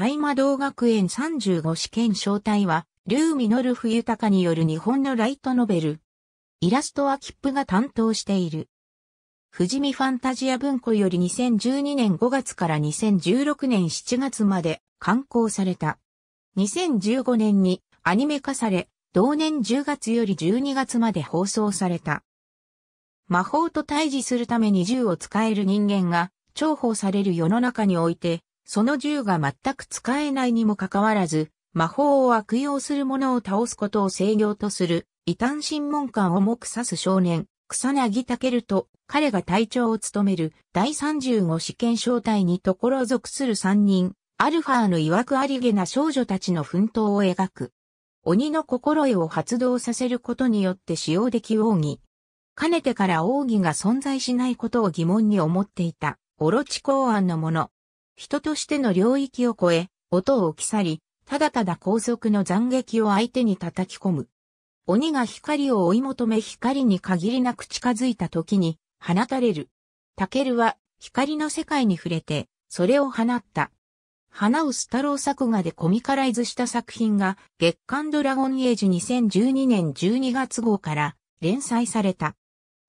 大魔道学園35試験招待は、竜実冬高による日本のライトノベル。イラストは切符が担当している。富士見ファンタジア文庫より2012年5月から2016年7月まで刊行された。2015年にアニメ化され、同年10月より12月まで放送された。魔法と対峙するために銃を使える人間が重宝される世の中において、その銃が全く使えないにもかかわらず、魔法を悪用する者を倒すことを制御とする、異端審問官を目指す少年、草薙武と、彼が隊長を務める第35試験小隊にところ属する3人、アルファーの曰くありげな少女たちの奮闘を描く。鬼の心得を発動させることによって使用でき奥義。かねてから奥義が存在しないことを疑問に思っていた、オロチ公安のもの、人としての領域を超え、音を置き去り、ただただ高速の斬撃を相手に叩き込む。鬼が光を追い求め光に限りなく近づいた時に放たれる。タケルは光の世界に触れて、それを放った。花をスタロー作画でコミカライズした作品が月刊ドラゴンエイジ2012年12月号から連載された。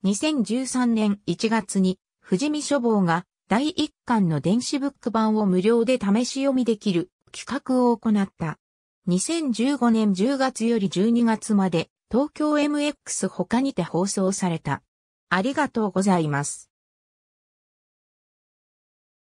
2013年1月に富士見書房が第1巻の電子ブック版を無料で試し読みできる企画を行った。2015年10月より12月まで東京 MX 他にて放送された。ありがとうございます。